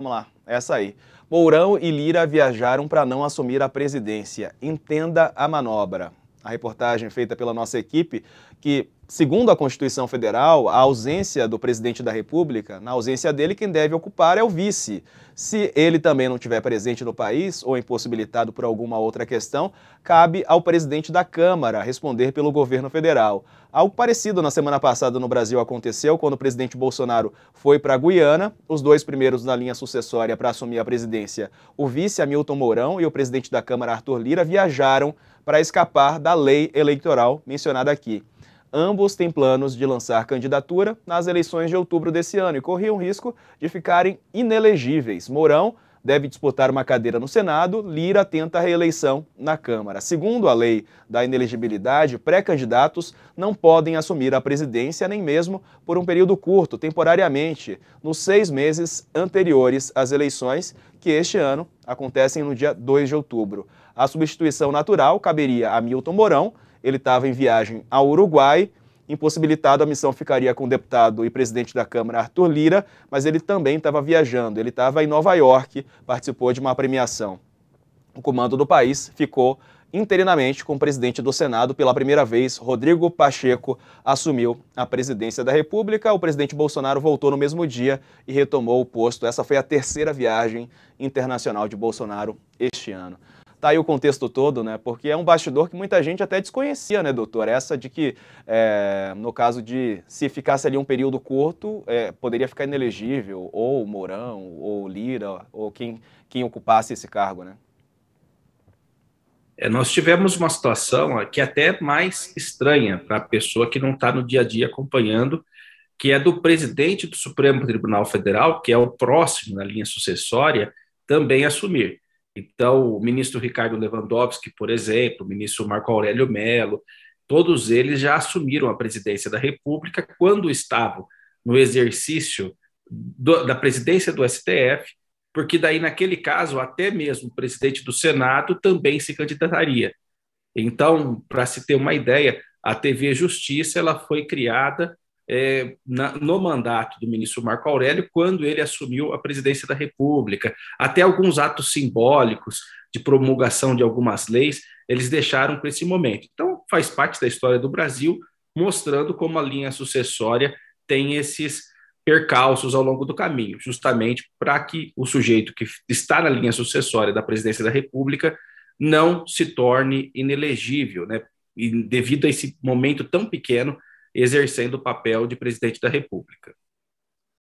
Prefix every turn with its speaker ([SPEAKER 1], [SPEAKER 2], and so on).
[SPEAKER 1] Vamos lá, essa aí. Mourão e Lira viajaram para não assumir a presidência. Entenda a manobra. A reportagem feita pela nossa equipe, que Segundo a Constituição Federal, a ausência do presidente da República, na ausência dele, quem deve ocupar é o vice. Se ele também não estiver presente no país ou impossibilitado por alguma outra questão, cabe ao presidente da Câmara responder pelo governo federal. Algo parecido na semana passada no Brasil aconteceu quando o presidente Bolsonaro foi para a Guiana, os dois primeiros na linha sucessória para assumir a presidência, o vice Hamilton Mourão e o presidente da Câmara Arthur Lira, viajaram para escapar da lei eleitoral mencionada aqui. Ambos têm planos de lançar candidatura nas eleições de outubro desse ano e corriam risco de ficarem inelegíveis. Mourão deve disputar uma cadeira no Senado, Lira tenta a reeleição na Câmara. Segundo a lei da inelegibilidade, pré-candidatos não podem assumir a presidência nem mesmo por um período curto, temporariamente, nos seis meses anteriores às eleições, que este ano acontecem no dia 2 de outubro. A substituição natural caberia a Milton Mourão, ele estava em viagem ao Uruguai. Impossibilitado, a missão ficaria com o deputado e presidente da Câmara, Arthur Lira, mas ele também estava viajando. Ele estava em Nova York, participou de uma premiação. O comando do país ficou interinamente com o presidente do Senado pela primeira vez, Rodrigo Pacheco, assumiu a presidência da República. O presidente Bolsonaro voltou no mesmo dia e retomou o posto. Essa foi a terceira viagem internacional de Bolsonaro este ano. Tá aí o contexto todo, né? Porque é um bastidor que muita gente até desconhecia, né, doutor? Essa de que, é, no caso de se ficasse ali um período curto, é, poderia ficar inelegível, ou Mourão, ou Lira, ou quem, quem ocupasse esse cargo, né? É, nós
[SPEAKER 2] tivemos uma situação ah, que é até mais estranha para a pessoa que não está no dia a dia acompanhando, que é do presidente do Supremo Tribunal Federal, que é o próximo na linha sucessória, também assumir. Então, o ministro Ricardo Lewandowski, por exemplo, o ministro Marco Aurélio Mello, todos eles já assumiram a presidência da República quando estavam no exercício do, da presidência do STF, porque daí, naquele caso, até mesmo o presidente do Senado também se candidataria. Então, para se ter uma ideia, a TV Justiça ela foi criada é, na, no mandato do ministro Marco Aurélio, quando ele assumiu a presidência da República. Até alguns atos simbólicos de promulgação de algumas leis, eles deixaram para esse momento. Então, faz parte da história do Brasil, mostrando como a linha sucessória tem esses percalços ao longo do caminho, justamente para que o sujeito que está na linha sucessória da presidência da República não se torne inelegível, né? E devido a esse momento tão pequeno exercendo o papel de presidente da República.